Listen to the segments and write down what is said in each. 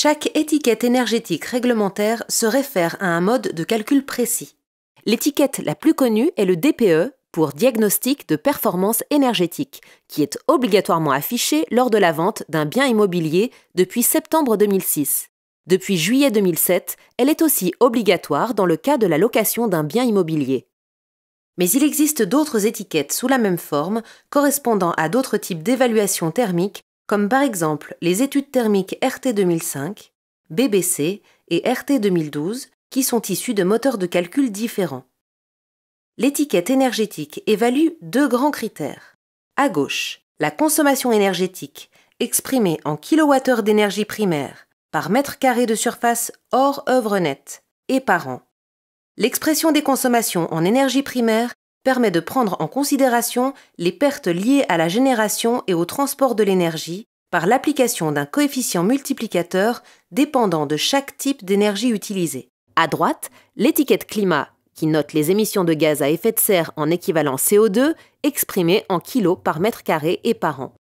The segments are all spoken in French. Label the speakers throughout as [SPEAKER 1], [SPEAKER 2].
[SPEAKER 1] Chaque étiquette énergétique réglementaire se réfère à un mode de calcul précis. L'étiquette la plus connue est le DPE pour diagnostic de performance énergétique, qui est obligatoirement affiché lors de la vente d'un bien immobilier depuis septembre 2006. Depuis juillet 2007, elle est aussi obligatoire dans le cas de la location d'un bien immobilier. Mais il existe d'autres étiquettes sous la même forme, correspondant à d'autres types d'évaluation thermique comme par exemple les études thermiques RT 2005, BBC et RT 2012, qui sont issues de moteurs de calcul différents. L'étiquette énergétique évalue deux grands critères. À gauche, la consommation énergétique, exprimée en kWh d'énergie primaire par mètre carré de surface hors œuvre nette et par an. L'expression des consommations en énergie primaire permet de prendre en considération les pertes liées à la génération et au transport de l'énergie par l'application d'un coefficient multiplicateur dépendant de chaque type d'énergie utilisée. À droite, l'étiquette climat, qui note les émissions de gaz à effet de serre en équivalent CO2 exprimées en kilos par mètre carré et par an.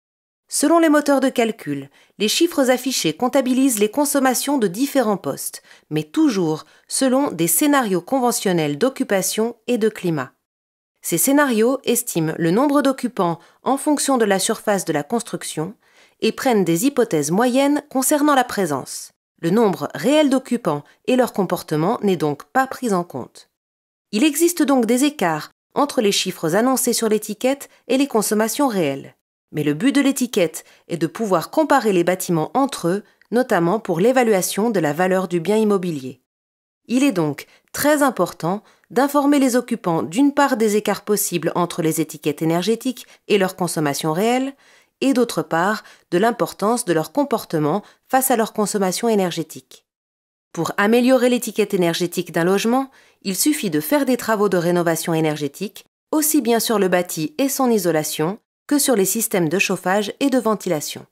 [SPEAKER 1] Selon les moteurs de calcul, les chiffres affichés comptabilisent les consommations de différents postes, mais toujours selon des scénarios conventionnels d'occupation et de climat. Ces scénarios estiment le nombre d'occupants en fonction de la surface de la construction et prennent des hypothèses moyennes concernant la présence. Le nombre réel d'occupants et leur comportement n'est donc pas pris en compte. Il existe donc des écarts entre les chiffres annoncés sur l'étiquette et les consommations réelles. Mais le but de l'étiquette est de pouvoir comparer les bâtiments entre eux, notamment pour l'évaluation de la valeur du bien immobilier. Il est donc très important d'informer les occupants d'une part des écarts possibles entre les étiquettes énergétiques et leur consommation réelle, et d'autre part de l'importance de leur comportement face à leur consommation énergétique. Pour améliorer l'étiquette énergétique d'un logement, il suffit de faire des travaux de rénovation énergétique, aussi bien sur le bâti et son isolation que sur les systèmes de chauffage et de ventilation.